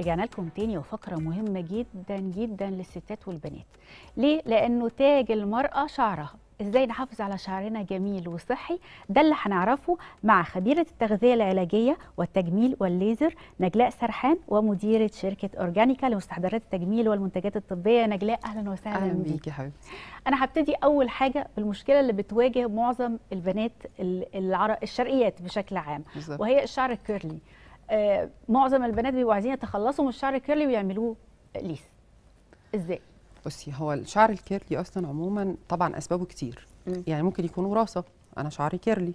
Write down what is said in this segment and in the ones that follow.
رجعنا لكم تاني وفقرة مهمة جدا جدا للستات والبنات ليه؟ لأنه تاج المرأة شعرها ازاي نحافظ على شعرنا جميل وصحي ده اللي هنعرفه مع خبيره التغذيه العلاجيه والتجميل والليزر نجلاء سرحان ومديره شركه اورجانيكا لمستحضرات التجميل والمنتجات الطبيه نجلاء اهلا وسهلا اهلا بيكي يا حبيبتي انا هبتدي اول حاجه بالمشكله اللي بتواجه معظم البنات الشرقيات بشكل عام بالزبط. وهي الشعر الكيرلي آه، معظم البنات بيبقوا عايزين يتخلصوا من الشعر الكيرلي ويعملوه ليس ازاي بصي هو الشعر الكيرلي اصلا عموما طبعا اسبابه كتير م. يعني ممكن يكون وراثه انا شعري كيرلي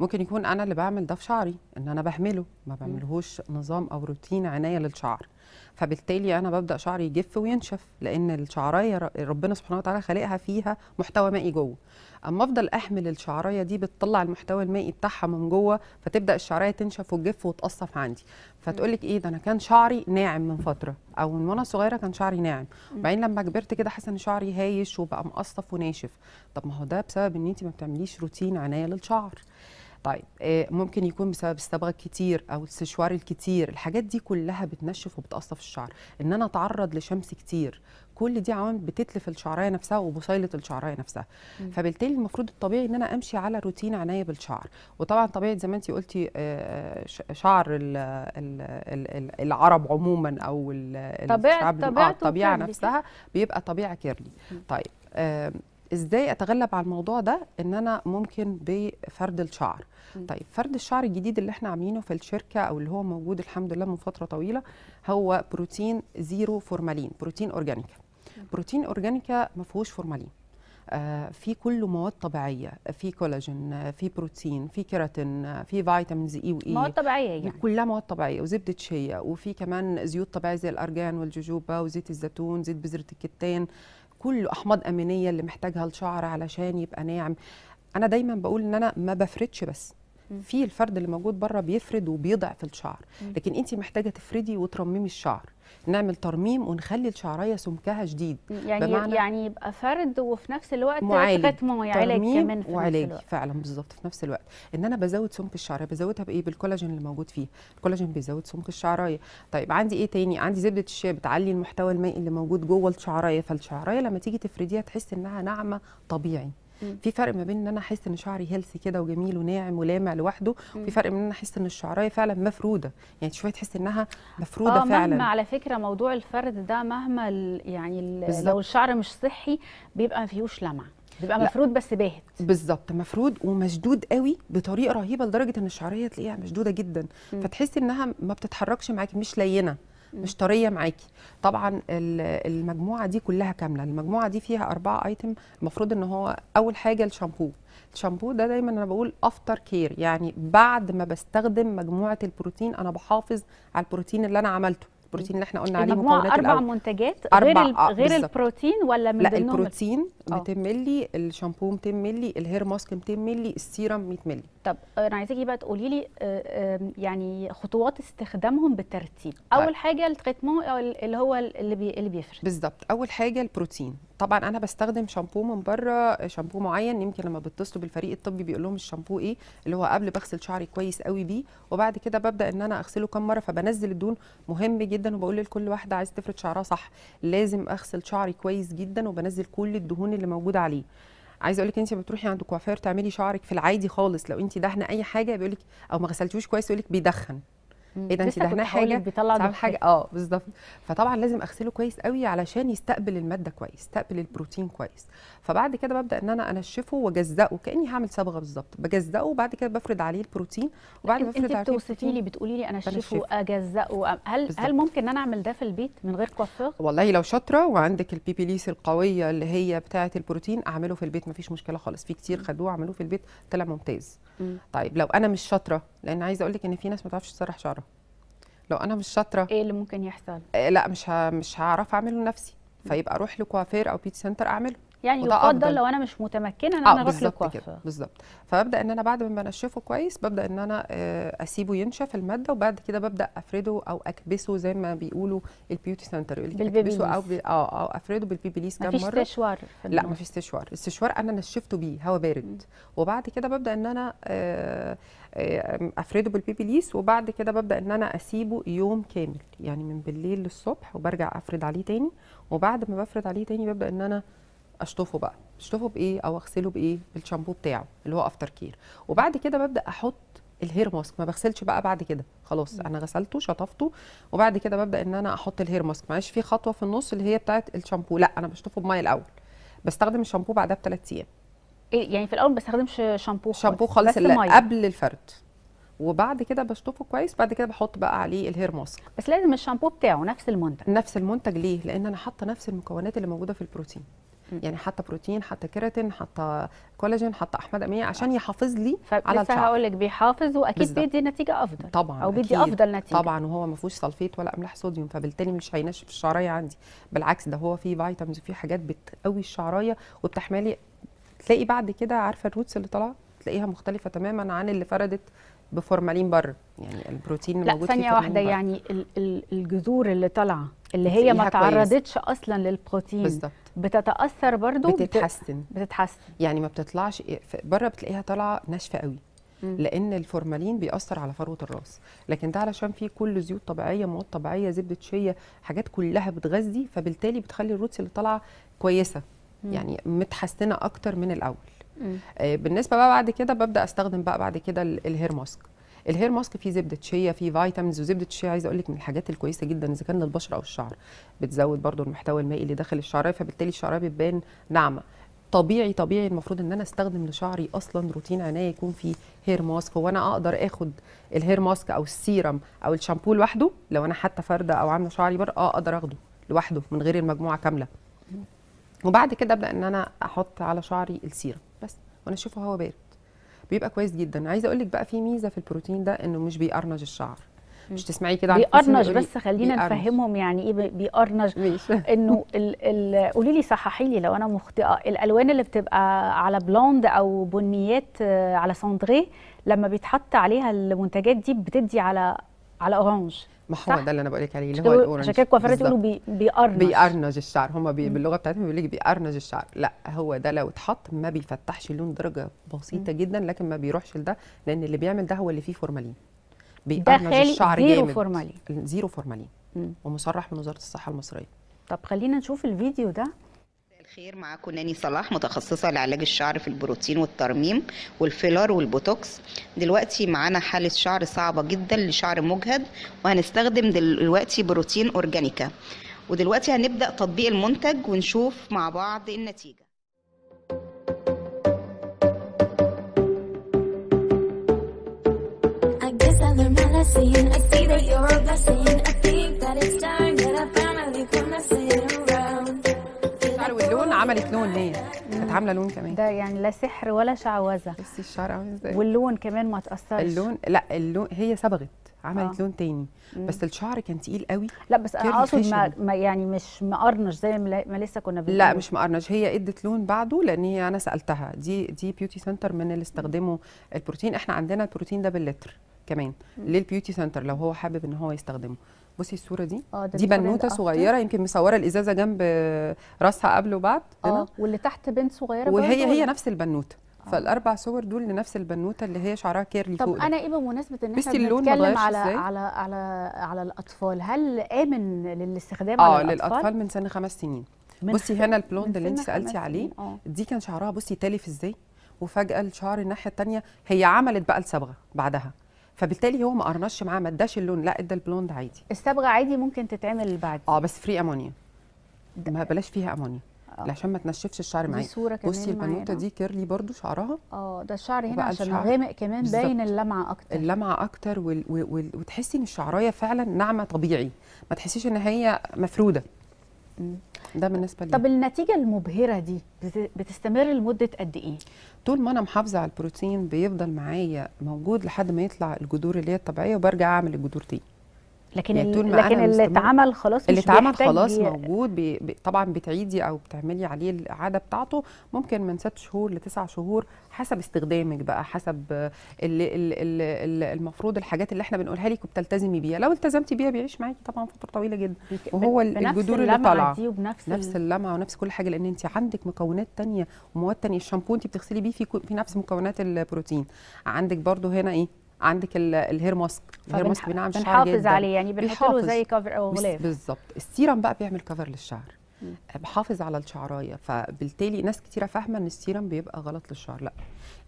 ممكن يكون انا اللي بعمل ده في شعري ان انا بهمله ما بعملهوش نظام او روتين عنايه للشعر فبالتالي انا ببدا شعري يجف وينشف لان الشعرايه ربنا سبحانه وتعالى خالقها فيها محتوى مائي جوه اما افضل احمل الشعرايه دي بتطلع المحتوى المائي بتاعها من جوه فتبدا الشعرايه تنشف وتجف وتقصف عندي فتقول لك ايه ده انا كان شعري ناعم من فتره او من وانا صغيره كان شعري ناعم وبعدين لما كبرت كده حاسه ان شعري هايش وبقى مقصف وناشف طب ما هو ده بسبب ان انت ما بتعمليش روتين عنايه للشعر طيب آه، ممكن يكون بسبب الصبغه الكتير او السشوار الكتير الحاجات دي كلها بتنشف وبتقصف الشعر ان انا اتعرض لشمس كتير كل دي عوامل بتتلف الشعريه نفسها وبصيله الشعريه نفسها فبالتالي المفروض الطبيعي ان انا امشي على روتين عنايه بالشعر وطبعا طبيعي زي ما انت قلتي آه، شعر الـ الـ الـ العرب عموما او الشعب آه، طبيعه الطبيعه نفسها بيبقى طبيعه كيرلي طيب ازاي اتغلب على الموضوع ده ان انا ممكن بفرد الشعر م. طيب فرد الشعر الجديد اللي احنا عاملينه في الشركه او اللي هو موجود الحمد لله من فتره طويله هو بروتين زيرو فورمالين بروتين اورجانيكا بروتين اورجانيكا ما فيهوش فورمالين آه في كله مواد طبيعيه في كولاجين في بروتين في كيراتين في فيتامينز اي e واي e. مواد طبيعيه يعني كلها مواد طبيعيه وزبده شيا وفي كمان زيوت طبيعيه زي الارجان والجوجوبا وزيت الزيتون زيت بذره الكتان كل احماض امينيه اللي محتاجها الشعر علشان يبقى ناعم انا دايما بقول ان انا ما بفردش بس في الفرد اللي موجود بره بيفرد وبيضعف الشعر لكن انت محتاجه تفردي وترممي الشعر نعمل ترميم ونخلي الشعريه سمكها جديد يعني يعني يبقى فرد وفي نفس الوقت معالج علاج كمان في وعلاج فعلا بالظبط في نفس الوقت ان انا بزود سمك الشعريه بزودها بايه بالكولاجين اللي موجود فيه الكولاجين بيزود سمك الشعريه طيب عندي ايه تاني عندي زبده الشيا بتعلي المحتوى المائي اللي موجود جوه الشعريه فالشعريه لما تيجي تفرديها تحس انها ناعمه طبيعي في فرق ما بين ان انا احس ان شعري هيلثي كده وجميل وناعم ولامع لوحده وفي فرق ان انا احس ان الشعرايه فعلا مفروده يعني شويه تحس انها مفروده آه فعلا مهما على فكره موضوع الفرد ده مهما يعني بالزبط. لو الشعر مش صحي بيبقى ما فيهوش لمعه بيبقى مفروض بس باهت بالظبط مفروض ومشدود قوي بطريقه رهيبه لدرجه ان الشعريه تلاقيها مشدوده جدا فتحسي انها ما بتتحركش معاكي مش لينه مش طريه معاكي طبعا المجموعه دي كلها كامله المجموعه دي فيها اربعه ايتم المفروض ان هو اول حاجه الشامبو الشامبو ده دايما انا بقول افتر كير يعني بعد ما بستخدم مجموعه البروتين انا بحافظ على البروتين اللي انا عملته البروتين اللي احنا قلنا عليه مكونات اربع الأول. منتجات أربع غير آه، غير بالزبط. البروتين ولا من لا البروتين 200 آه. مللي الشامبو 200 مللي الهير ماسك 200 مللي السيرم 100 مللي طب انا عايزاكي بقى تقولي لي آه، يعني خطوات استخدامهم بالترتيب طيب. اول حاجه التريتمون اللي هو اللي بيفرق بالظبط اول حاجه البروتين طبعا انا بستخدم شامبو من بره شامبو معين يمكن لما بتصلوا بالفريق الطبي بيقول لهم الشامبو ايه اللي هو قبل بغسل شعري كويس قوي بيه وبعد كده ببدا ان انا اغسله كام مره فبنزل الدهون مهم جدا وبقول لكل واحده عايز تفرد شعرها صح لازم اغسل شعري كويس جدا وبنزل كل الدهون اللي موجوده عليه عايزه اقول لك انت بتروحي عند كوافير تعملي شعرك في العادي خالص لو انت دهنه اي حاجه بيقول لك او ما غسلتيهوش كويس يقول لك بيدخن ايه ده انت دهناه حاجه بيطلع حاجه اه بالظبط فطبعا لازم اغسله كويس قوي علشان يستقبل الماده كويس يستقبل البروتين كويس فبعد كده ببدا ان انا انشفه واجزئه كاني هعمل صبغه بالظبط بجزئه وبعد كده بفرد عليه البروتين وبعد ما بفرد عليه انت بتوصفي لي بتقولي لي انشفه اجزئه هل بالزبط. هل ممكن ان انا اعمل ده في البيت من غير كوافير والله لو شاطره وعندك البيبيليس القويه اللي هي بتاعه البروتين اعمله في البيت مفيش مشكله خالص في كتير خدوه عملوه في البيت طلع ممتاز مم. طيب لو انا مش شاطره لان عايزه اقول لك ان في ناس ما تعرفش تسرح شعرها لو انا مش شاطره ايه اللي ممكن يحصل آه، لا مش مش هعرف اعمله لنفسي فيبقى اروح لكوافير او بيوتي سنتر اعمله يعني يفضل أفضل. لو انا مش متمكنه ان آه، انا اروح للكوافير بالظبط فببدا ان انا بعد ما بنشفه كويس ببدا ان انا آه، اسيبه ينشف الماده وبعد كده ببدا افرده او اكبسه زي ما بيقولوا البيوتي سنتر يقول لك اكبسه او اه او آه، افرده بالبيبيليس كام مره مفيش استشوار لا مفيش استشوار استشوار انا نشفته بيه هواء بارد وبعد كده ببدا ان انا افرده بالبيبيليس وبعد كده ببدا ان انا اسيبه يوم كامل يعني من بالليل للصبح وبرجع افرد عليه تاني وبعد ما بفرد عليه تاني ببدا ان انا اشطفه بقى اشطفه بايه او اغسله بايه بالشامبو بتاعه اللي هو افتر كير وبعد كده ببدا احط الهير ماسك ما بغسلش بقى بعد كده خلاص انا غسلته شطفته وبعد كده ببدا ان انا احط الهير ماسك معلش في خطوه في النص اللي هي بتاعه الشامبو لا انا بشطفه بميه الاول بستخدم الشامبو بعدها بثلاث ايام إيه، يعني في الاول ما بستخدمش شامبو خالص شامبو خالص قبل الفرد وبعد كده بشطفه كويس بعد كده بحط بقى عليه الهير ماسك بس لازم الشامبو بتاعه نفس المنتج نفس المنتج ليه لان انا حاطه نفس المكونات اللي موجوده في البروتين يعني حتى بروتين حتى كيراتين حتى كولاجين حتى احماض اميه عشان يحافظ لي على الشعر هقول لك بيحافظ واكيد بالزبط. بيدي نتيجه افضل طبعا او بيدي أكيد. افضل نتيجه طبعا وهو ما فيهوش صلفيت ولا املاح صوديوم فبالتالي مش هينشف الشعرايه عندي بالعكس ده هو فيه فيتامينز وفيه حاجات بتقوي الشعرايه وبتحمالي تلاقي بعد كده عارفه الروتس اللي طالعه تلاقيها مختلفه تماما عن اللي فردت بفورمالين بره يعني البروتين لا موجود ثانيه واحده بر. يعني الجذور اللي طالعه اللي هي ما تعرضتش اصلا للبروتين بالظبط بتتاثر برضو بتتحسن بتتحسن يعني ما بتطلعش بره بتلاقيها طالعه ناشفه قوي مم. لان الفورمالين بيأثر على فروه الراس لكن ده علشان فيه كل زيوت طبيعيه مواد طبيعيه زبده شيا حاجات كلها بتغذي فبالتالي بتخلي الروتس اللي طالعه كويسه مم. يعني متحسنه اكتر من الاول مم. آه، بالنسبه بقى بعد كده ببدا استخدم بقى بعد كده الهير ماسك الهير ماسك فيه زبده شيا فيه فيتامينز وزبده الشيا عايزه اقول لك من الحاجات الكويسه جدا اذا كان للبشره او الشعر بتزود برضو المحتوى المائي اللي داخل الشعر فبالتالي الشعر بتبان ناعمه طبيعي طبيعي المفروض ان انا استخدم لشعري اصلا روتين عنايه يكون فيه هير ماسك هو انا اقدر اخد الهير ماسك او السيرم او الشامبو لوحده لو انا حتى فرده او عامله شعري بر اه اقدر اخده لوحده من غير المجموعه كامله وبعد كده ابدا ان انا احط على شعري السيرم بس وانا اشوفه هو بارد بيبقى كويس جدا عايزه اقول لك بقى في ميزه في البروتين ده انه مش بيقرنج الشعر مش تسمعي كده بيقرنج بس خلينا نفهمهم يعني ايه بيقرنج انه قولي لي صححي لي لو انا مخطئه الالوان اللي بتبقى على بلوند او بنيات آه، على ساندري لما بيتحط عليها المنتجات دي بتدي على على اورانج ما هو ده اللي انا بقول لك عليه اللي هو الاورنج عشان كده الكوافيرات يقولوا بيقرنج بيقرنج الشعر هم بي باللغه بتاعتهم بيقول لك بيقرنج الشعر لا هو ده لو اتحط ما بيفتحش اللون درجه بسيطه م. جدا لكن ما بيروحش لده لان اللي بيعمل ده هو اللي فيه فورمالين بيقرنج الشعر زيرو جامد فورمالين زيرو فورمالين ومصرح من وزاره الصحه المصريه طب خلينا نشوف الفيديو ده الخير معاكم ناني صلاح متخصصة لعلاج الشعر في البروتين والترميم والفيلر والبوتوكس دلوقتي معانا حالة شعر صعبة جدا لشعر مجهد وهنستخدم دلوقتي بروتين أورجانيكا ودلوقتي هنبدأ تطبيق المنتج ونشوف مع بعض النتيجة I see that you're a blessing I think that it's time that I finally put عملت لون ليه كانت عامله لون كمان ده يعني لا سحر ولا شعوذه بصي الشعر عامل ازاي واللون كمان ما تاثرش اللون لا اللون هي صبغت عملت آه. لون تاني مم. بس الشعر كان تقيل قوي لا بس انا اقصد ما, ما يعني مش مقرنش زي ما لسه كنا بنقول لا مش مقرنش هي ادت لون بعده لان هي انا سالتها دي دي بيوتي سنتر من اللي استخدموا البروتين احنا عندنا البروتين ده باللتر كمان للبيوتي سنتر لو هو حابب ان هو يستخدمه بصي الصوره دي آه دي بنوته صغيره يمكن مصوره الازازه جنب راسها قبل وبعد اه واللي تحت بنت صغيره وهي هي نفس البنوته اه. فالاربع صور دول لنفس البنوته اللي هي شعرها كيرلي طب انا ايه بمناسبه ان احنا بنتكلم على على على على على الاطفال هل امن للاستخدام آه على الاطفال اه للاطفال من سن خمس سنين بصي هنا البلوند اللي انت سالتي عليه آه. دي كان شعرها بصي تالف ازاي وفجاه الشعر الناحيه الثانيه هي عملت بقى الصبغه بعدها فبالتالي هو ما قرنش معاه ما اداش اللون لا ادى البلوند عادي الصبغه عادي ممكن تتعمل بعد اه بس فري امونيا ما بلاش فيها امونيا آه. علشان ما تنشفش الشعر معايا صوره بصي البنوته دي كيرلي برضو شعرها اه ده الشعر هنا عشان غامق كمان باين اللمعه اكتر اللمعه اكتر وال... وال... وتحسي ان الشعرايه فعلا ناعمه طبيعي ما تحسيش ان هي مفروده م. ده بالنسبه لي طب النتيجه المبهره دي بتستمر لمده قد ايه طول ما انا محافظه على البروتين بيفضل معايا موجود لحد ما يطلع الجذور اللي هي الطبيعيه وبرجع اعمل الجذور تاني لكن يعني طول ما لكن أنا اللي اتعمل خلاص اللي اتعمل خلاص موجود بي بي طبعا بتعيدي او بتعملي عليه الاعاده بتاعته ممكن من ست شهور لتسع شهور حسب استخدامك بقى حسب اللي اللي اللي المفروض الحاجات اللي احنا بنقولها لك وبتلتزمي بيها لو التزمتي بيها بيعيش معاكي طبعا فتره طويله جدا وهو الجذور اللي طالعه نفس نفس اللمعه ونفس كل حاجه لان انت عندك مكونات ثانيه ومواد ثانيه الشامبو انت بتغسلي بيه في في نفس مكونات البروتين عندك برده هنا ايه عندك الهير ماسك الهير ماسك جدا بنحافظ عليه يعني بنحط له زي كفر او غلاف بالظبط السيرم بقى بيعمل كفر للشعر آه، بحافظ على الشعرايه فبالتالي ناس كتيره فاهمه ان السيرم بيبقى غلط للشعر لا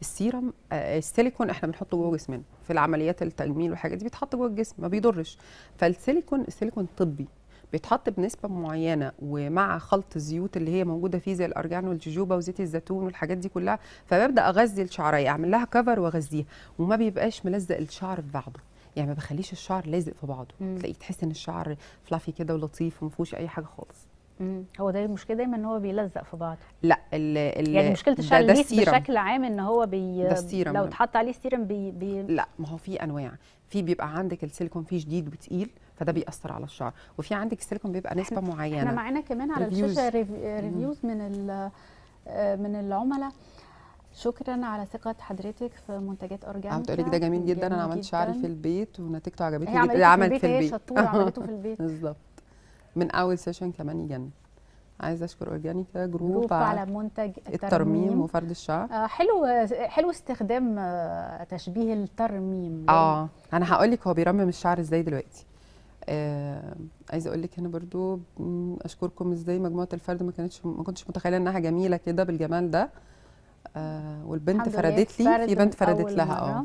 السيرم آه، السيليكون احنا بنحطه جوه جسمنا في العمليات التجميل والحاجات دي بيتحط جوه الجسم ما بيضرش فالسيليكون السيليكون طبي بيتحط بنسبه معينه ومع خلط الزيوت اللي هي موجوده فيه زي الارجان والجوجوبا وزيت الزيتون والحاجات دي كلها فببدا اغذي الشعريه اعمل لها كفر واغذيها وما بيبقاش ملزق الشعر في بعضه يعني ما بخليش الشعر لازق في بعضه تلاقيه تحس ان الشعر فلافي كده ولطيف وما فيهوش اي حاجه خالص هو ده المشكله دايما ان هو بيلزق في بعضه لا ال ال يعني مشكله الشعر ده, ده بشكل عام ان هو بي لو اتحط عليه سيرم بي, بي لا ما هو في انواع في بيبقى عندك السيليكون فيه شديد وتقيل فده بيأثر على الشعر وفي عندك السيليكون بيبقى نسبه معينه احنا معانا كمان على ريفيوز. الشاشه ريفيوز من آه، من العملاء شكرا على ثقة حضرتك في منتجات اورجانيكا عم تقولي لك ده جميل جدا انا عملت شعري في البيت ونتيجته عجبتني جدا عملت, في البيت عملته في البيت بالظبط من اول سيشن كمان يجن عايزه اشكر اورجانيكا جروب, جروب على منتج الترميم, الترميم وفرد الشعر آه حلو حلو استخدام آه تشبيه الترميم اه انا هقول لك هو بيرمم الشعر ازاي دلوقتي آه عايزه اقول لك هنا برضو اشكركم ازاي مجموعه الفرد ما كانتش ما كنتش متخيله انها جميله كده بالجمال ده آه والبنت فردت لي في بنت فردت لها آه.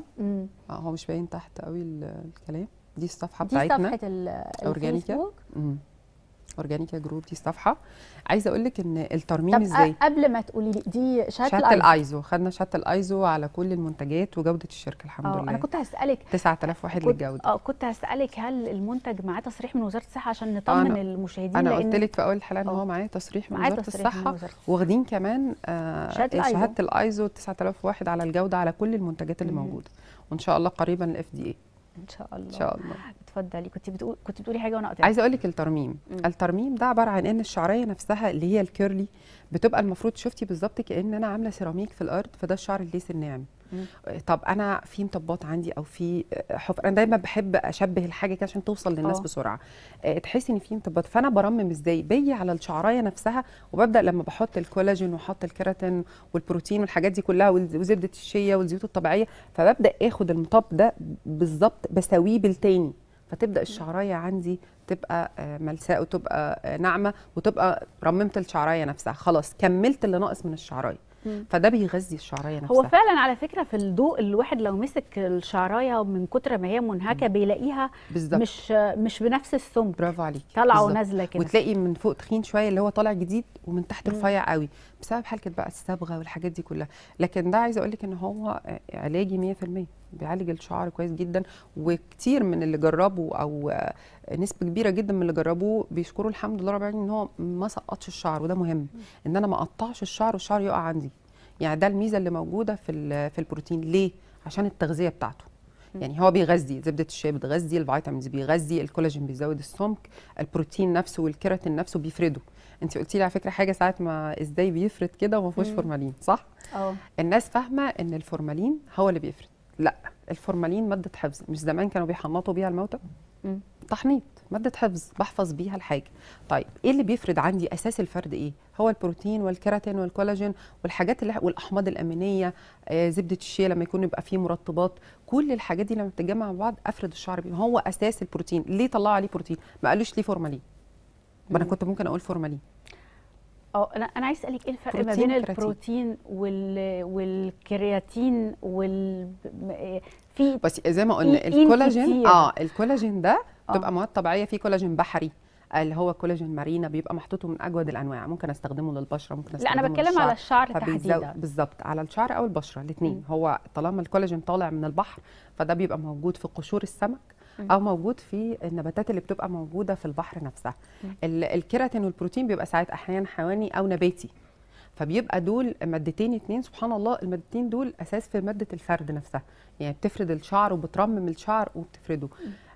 اه هو مش باين تحت قوي الكلام دي الصفحه دي بتاعتنا دي صفحه الفيسبوك اورجانيكا جروب دي الصفحه عايزه اقول لك ان الترميم طب ازاي قبل ما تقولي لي دي شهاده شهاده الايزو خدنا شهاده الايزو على كل المنتجات وجوده الشركه الحمد آه، لله انا كنت هسالك 9000 واحد للجوده اه كنت هسالك هل المنتج معاه تصريح من وزاره الصحه عشان آه، نطمن آه المشاهدين انا قلت لك في اول الحلقه ان آه. هو معاه تصريح من وزاره الصحه واخدين كمان آه إيه، شهاده, الايزو 9000 واحد على الجوده على كل المنتجات اللي موجوده وان شاء الله قريبا الاف دي اي ان شاء الله ان شاء الله اتفضلي كنت بتقول كنت بتقولي حاجه وانا قطعت عايزه اقول لك الترميم مم. الترميم ده عباره عن ان الشعريه نفسها اللي هي الكيرلي بتبقى المفروض شفتي بالظبط كان انا عامله سيراميك في الارض فده الشعر الليس الناعم طب انا في مطبات عندي او في آه، حفر انا دايما بحب اشبه الحاجه كده عشان توصل للناس أوه. بسرعه آه، تحسي ان في مطبات فانا برمم ازاي بي على الشعرايه نفسها وببدا لما بحط الكولاجين واحط الكيراتين والبروتين والحاجات دي كلها وزبده الشيا والزيوت الطبيعيه فببدا اخد المطب ده بالظبط بساويه بالتاني فتبدا الشعرايه عندي تبقى آه، ملساء وتبقى ناعمه وتبقى رممت الشعرايه نفسها خلاص كملت اللي ناقص من الشعرايه فده بيغذي الشعرايه نفسها هو فعلا على فكره في الضوء الواحد لو مسك الشعرايه من كتر ما هي منهكه بيلاقيها بالزبط. مش مش بنفس السم برافو عليكي طالعه ونازله كده وتلاقي من فوق تخين شويه اللي هو طالع جديد ومن تحت رفيع قوي بسبب حلقه بقى الصبغه والحاجات دي كلها لكن ده عايزه اقول لك ان هو علاجي 100% بيعالج الشعر كويس جدا وكتير من اللي جربوا او آه، نسبه كبيره جدا من اللي جربوه بيشكروا الحمد لله رب العالمين ان هو ما سقطش الشعر وده مهم ان انا ما اقطعش الشعر والشعر يقع عندي يعني ده الميزه اللي موجوده في في البروتين ليه عشان التغذيه بتاعته يعني هو بيغذي زبده الشاي بتغذي الفيتامينز بيغذي الكولاجين بيزود السمك البروتين نفسه والكيراتين نفسه بيفرده انت قلتي لي على فكره حاجه ساعه ما ازاي بيفرد كده وما فيهوش فورمالين صح اه الناس فاهمه ان الفورمالين هو اللي بيفرد لا الفورمالين ماده حفظ مش زمان كانوا بيحنطوا بيها الموتى تحنيط ماده حفظ بحفظ بيها الحاجه طيب ايه اللي بيفرد عندي اساس الفرد ايه هو البروتين والكيراتين والكولاجين والحاجات اللي والاحماض الامينيه آه زبده الشيا لما يكون يبقى فيه مرطبات كل الحاجات دي لما بتتجمع مع بعض افرد الشعر بيه هو اساس البروتين ليه طلعوا عليه بروتين ما قالوش ليه فورمالين ما انا كنت ممكن اقول فورمالين اه انا انا عايز اسالك ايه الفرق ما بين البروتين وال... والكرياتين وال في بس زي ما قلنا الكولاجين اه الكولاجين ده آه. بتبقى مواد طبيعيه في كولاجين بحري اللي هو كولاجين مارينا بيبقى محطوطه من اجود الانواع ممكن استخدمه للبشره ممكن استخدمه لا انا بتكلم على الشعر تحديدا بالظبط على الشعر او البشره الاثنين هو طالما الكولاجين طالع من البحر فده بيبقى موجود في قشور السمك او موجود في النباتات اللي بتبقى موجوده في البحر نفسها الكيراتين والبروتين بيبقى ساعات احيانا حيواني او نباتي فبيبقى دول مادتين اتنين سبحان الله المادتين دول اساس في ماده الفرد نفسها يعني بتفرد الشعر وبترمم الشعر وبتفرده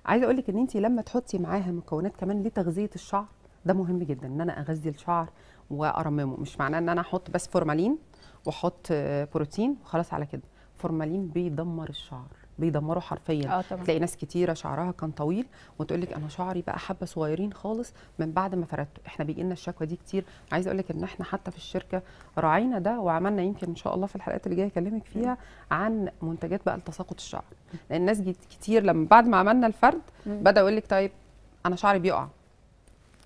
عايزه اقول لك ان انت لما تحطي معاها مكونات كمان لتغذيه الشعر ده مهم جدا ان انا اغذي الشعر وارممه مش معناه ان انا احط بس فورمالين واحط آه، بروتين وخلاص على كده فورمالين بيدمر الشعر بيدمروا حرفيا آه طبعًا. تلاقي ناس كتيره شعرها كان طويل وتقول لك انا شعري بقى حبه صغيرين خالص من بعد ما فردته احنا بيجي لنا الشكوى دي كتير عايزه اقول لك ان احنا حتى في الشركه راعينا ده وعملنا يمكن ان شاء الله في الحلقات اللي جايه اكلمك فيها عن منتجات بقى لتساقط الشعر لان ناس كتير لما بعد ما عملنا الفرد بدا يقول لك طيب انا شعري بيقع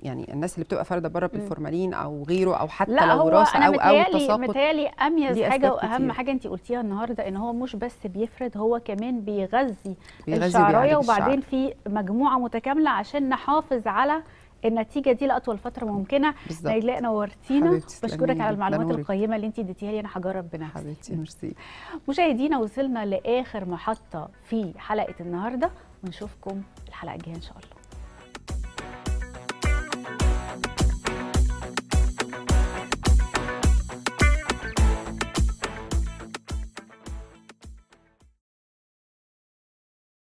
يعني الناس اللي بتبقى فارده بره بالفورمالين او غيره او حتى لا لو وراثه او متهيألي او تساقط متهيألي اميز حاجه واهم كتير. حاجه انت قلتيها النهارده ان هو مش بس بيفرد هو كمان بيغذي, بيغذي الشعرايه وبعدين الشعر. في مجموعه متكامله عشان نحافظ على النتيجه دي لاطول فتره ممكنه نيلاء نورتينا بشكرك على المعلومات القيمه اللي انت اديتيها لي انا هجرب بنفسي حبيبتي ميرسي مشاهدينا وصلنا لاخر محطه في حلقه النهارده ونشوفكم الحلقه الجايه ان شاء الله